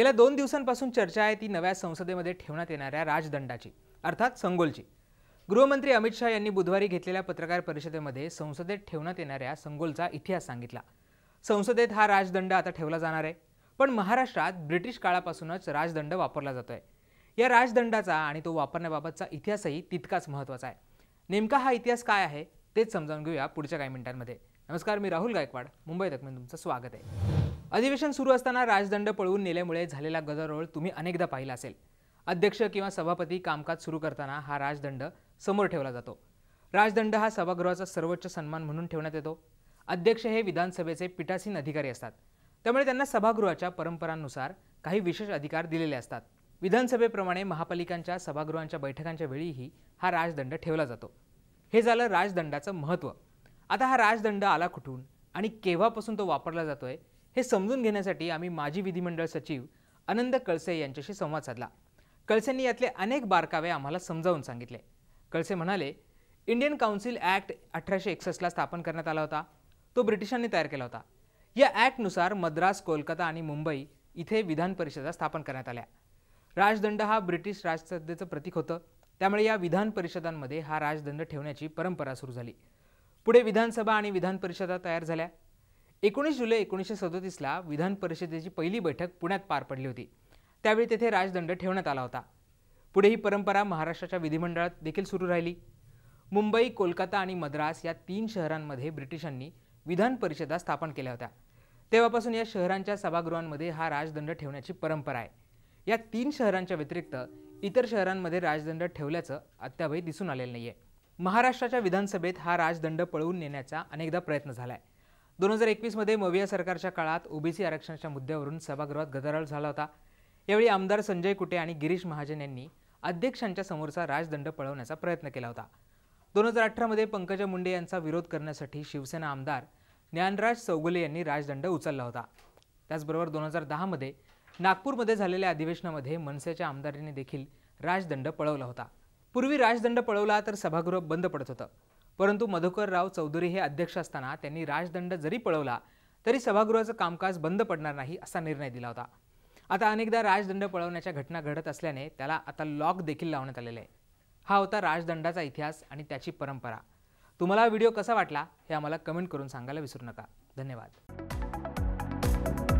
गेल्या दोन दिवसांपासून चर्चा आहे ती नव्या संसदेमध्ये ठेवण्यात येणाऱ्या राजदंडाची अर्थात संगोलची गृहमंत्री अमित शहा यांनी बुधवारी घेतलेल्या पत्रकार परिषदेमध्ये संसदेत ठेवण्यात येणाऱ्या संगोलचा इतिहास सांगितला संसदेत हा राजदंड आता ठेवला जाणार आहे पण महाराष्ट्रात ब्रिटिश काळापासूनच राजदंड वापरला जातो या राजदंडाचा आणि तो वापरण्याबाबतचा इतिहासही तितकाच महत्त्वाचा आहे नेमका हा इतिहास काय आहे तेच समजावून घेऊया पुढच्या काही मिनिटांमध्ये नमस्कार मी राहुल गायकवाड मुंबई दखमेन तुमचं स्वागत आहे अधिवेशन सुरू असताना राजदंड पळवून नेल्यामुळे झालेला गदारोळ तुम्ही अनेकदा पाहिला असेल अध्यक्ष किंवा सभापती कामकाज सुरू करताना हा राजदंड समोर ठेवला जातो राजदंड हा सभागृहाचा सर्वोच्च सन्मान म्हणून ठेवण्यात येतो अध्यक्ष हे विधानसभेचे पीठासीन अधिकारी असतात त्यामुळे त्यांना सभागृहाच्या परंपरांनुसार काही विशेष अधिकार दिलेले असतात विधानसभेप्रमाणे महापालिकांच्या सभागृहांच्या बैठकांच्या वेळीही हा राजदंड ठेवला जातो हे झालं राजदंडाचं महत्त्व आता हा राजदंड आला कुठून आणि केव्हापासून तो वापरला जातोय हे समजून घेण्यासाठी आम्ही माजी विधिमंडळ सचिव आनंद कळसे यांच्याशी संवाद साधला कळसेंनी यातले अनेक बारकावे आम्हाला समजावून सांगितले कळसे म्हणाले इंडियन काउन्सिल ऍक्ट अठराशे एकसष्टला स्थापन करण्यात आला होता तो ब्रिटिशांनी तयार केला होता या ॲक्टनुसार मद्रास कोलकाता आणि मुंबई इथे विधान परिषदा स्थापन करण्यात आल्या राजदंड हा ब्रिटिश राजसत्तेचं प्रतीक होतं त्यामुळे या विधान परिषदांमध्ये हा राजदंड ठेवण्याची परंपरा सुरू झाली पुढे विधानसभा आणि विधान परिषदा तयार झाल्या एकोणीस जुलै एकोणीसशे सदोतीसला विधान परिषदेची पहिली बैठक पुण्यात पार पडली होती त्यावेळी तेथे राजदंड ठेवण्यात आला होता पुढे ही परंपरा महाराष्ट्राच्या विधिमंडळात देखील सुरू राहिली मुंबई कोलकाता आणि मद्रास या तीन शहरांमध्ये ब्रिटिशांनी विधान परिषदा स्थापन केल्या होत्या तेव्हापासून या शहरांच्या सभागृहांमध्ये हा राजदंड ठेवण्याची परंपरा आहे या तीन शहरांच्या व्यतिरिक्त इतर शहरांमध्ये राजदंड ठेवल्याचं अद्यापही दिसून आलेलं नाही आहे महाराष्ट्राच्या विधानसभेत हा राजदंड पळवून नेण्याचा अनेकदा प्रयत्न झाला आहे दोन हजार एकवीसमध्ये मविया सरकारच्या काळात ओबीसी आरक्षणाच्या मुद्द्यावरून सभागृहात गदारोळ झाला होता यावेळी आमदार संजय कुटे आणि गिरीश महाजन यांनी अध्यक्षांच्या समोरचा राजदंड पळवण्याचा प्रयत्न केला होता दोन हजार अठरामध्ये पंकजा मुंडे यांचा विरोध करण्यासाठी शिवसेना आमदार ज्ञानराज चौगुले यांनी राजदंड उचलला होता त्याचबरोबर दोन हजार दहामध्ये नागपूरमध्ये झालेल्या अधिवेशनामध्ये मनसेच्या आमदारांनी देखील राजदंड पळवला होता पूर्वी राजदंड पळवला तर सभागृह बंद पडत होतं परंतु मधुकरराव चौधरी हे अध्यक्ष असताना त्यांनी राजदंड जरी पळवला तरी सभागृहाचं कामकाज बंद पडणार नाही असा निर्णय दिला होता आता अनेकदा राजदंड पळवण्याच्या घटना घडत असल्याने त्याला आता लॉक देखील लावण्यात आलेला आहे हा होता राजदंडाचा इतिहास आणि त्याची परंपरा तुम्हाला व्हिडिओ कसा वाटला हे आम्हाला कमेंट करून सांगायला विसरू नका धन्यवाद